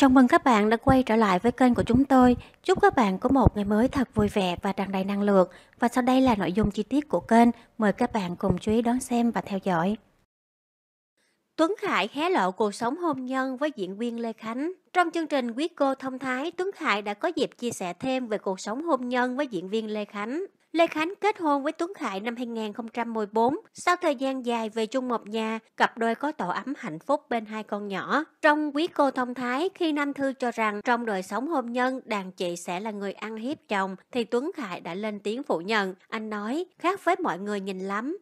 Chào mừng các bạn đã quay trở lại với kênh của chúng tôi. Chúc các bạn có một ngày mới thật vui vẻ và tràn đầy năng lượng. Và sau đây là nội dung chi tiết của kênh. Mời các bạn cùng chú ý đón xem và theo dõi. Tuấn Khải hé lộ cuộc sống hôn nhân với diễn viên Lê Khánh. Trong chương trình Quyết Cô Thông Thái, Tuấn Khải đã có dịp chia sẻ thêm về cuộc sống hôn nhân với diễn viên Lê Khánh. Lê Khánh kết hôn với Tuấn Khải năm 2014. Sau thời gian dài về chung một nhà, cặp đôi có tổ ấm hạnh phúc bên hai con nhỏ. Trong quý cô thông thái, khi Nam Thư cho rằng trong đời sống hôn nhân, đàn chị sẽ là người ăn hiếp chồng, thì Tuấn Khải đã lên tiếng phủ nhận. Anh nói, khác với mọi người nhìn lắm,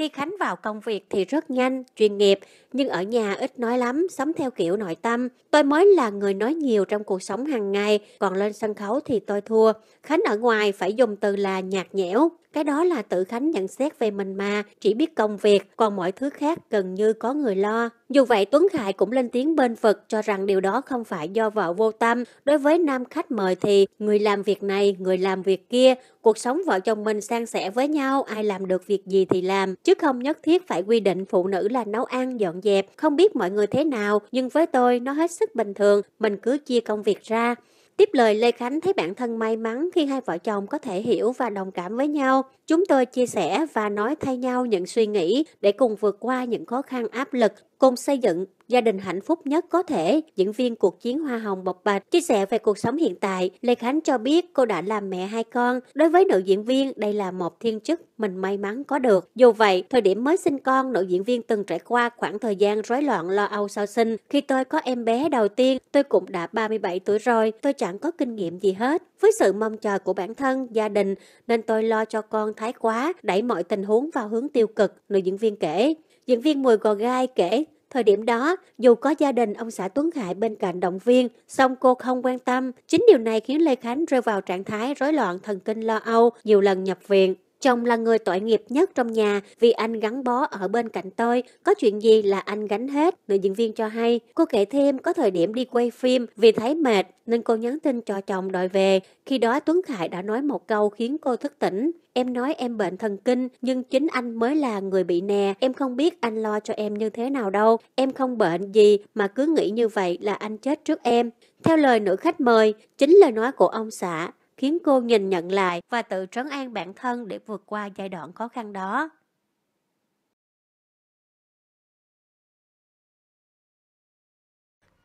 khi Khánh vào công việc thì rất nhanh, chuyên nghiệp, nhưng ở nhà ít nói lắm, sống theo kiểu nội tâm. Tôi mới là người nói nhiều trong cuộc sống hàng ngày, còn lên sân khấu thì tôi thua. Khánh ở ngoài phải dùng từ là nhạt nhẽo. Cái đó là tự Khánh nhận xét về mình mà, chỉ biết công việc, còn mọi thứ khác gần như có người lo. Dù vậy Tuấn Khải cũng lên tiếng bên phật cho rằng điều đó không phải do vợ vô tâm. Đối với nam khách mời thì người làm việc này, người làm việc kia, cuộc sống vợ chồng mình sang sẻ với nhau, ai làm được việc gì thì làm, chứ không nhất thiết phải quy định phụ nữ là nấu ăn, dọn dẹp. Không biết mọi người thế nào, nhưng với tôi nó hết sức bình thường, mình cứ chia công việc ra. Tiếp lời Lê Khánh thấy bản thân may mắn khi hai vợ chồng có thể hiểu và đồng cảm với nhau. Chúng tôi chia sẻ và nói thay nhau những suy nghĩ để cùng vượt qua những khó khăn áp lực, cùng xây dựng gia đình hạnh phúc nhất có thể. Diễn viên cuộc chiến Hoa Hồng Bộc Bạch chia sẻ về cuộc sống hiện tại, Lê Khánh cho biết cô đã làm mẹ hai con. Đối với nữ diễn viên, đây là một thiên chức mình may mắn có được. Dù vậy, thời điểm mới sinh con, nữ diễn viên từng trải qua khoảng thời gian rối loạn lo âu sau sinh. Khi tôi có em bé đầu tiên, tôi cũng đã 37 tuổi rồi, tôi chẳng có kinh nghiệm gì hết. Với sự mong chờ của bản thân, gia đình, nên tôi lo cho con thái quá, đẩy mọi tình huống vào hướng tiêu cực, nữ diễn viên kể. Diễn viên Mùi Gò Gai kể, Thời điểm đó, dù có gia đình ông xã Tuấn Hải bên cạnh động viên, song cô không quan tâm. Chính điều này khiến Lê Khánh rơi vào trạng thái rối loạn thần kinh lo âu, nhiều lần nhập viện. Chồng là người tội nghiệp nhất trong nhà vì anh gắn bó ở bên cạnh tôi, có chuyện gì là anh gánh hết, nữ diễn viên cho hay. Cô kể thêm có thời điểm đi quay phim vì thấy mệt nên cô nhắn tin cho chồng đòi về. Khi đó Tuấn Khải đã nói một câu khiến cô thức tỉnh. Em nói em bệnh thần kinh, nhưng chính anh mới là người bị nè. Em không biết anh lo cho em như thế nào đâu. Em không bệnh gì mà cứ nghĩ như vậy là anh chết trước em. Theo lời nữ khách mời, chính lời nói của ông xã khiến cô nhìn nhận lại và tự trấn an bản thân để vượt qua giai đoạn khó khăn đó.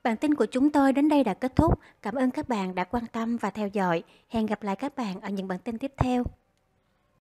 Bản tin của chúng tôi đến đây đã kết thúc. Cảm ơn các bạn đã quan tâm và theo dõi. Hẹn gặp lại các bạn ở những bản tin tiếp theo.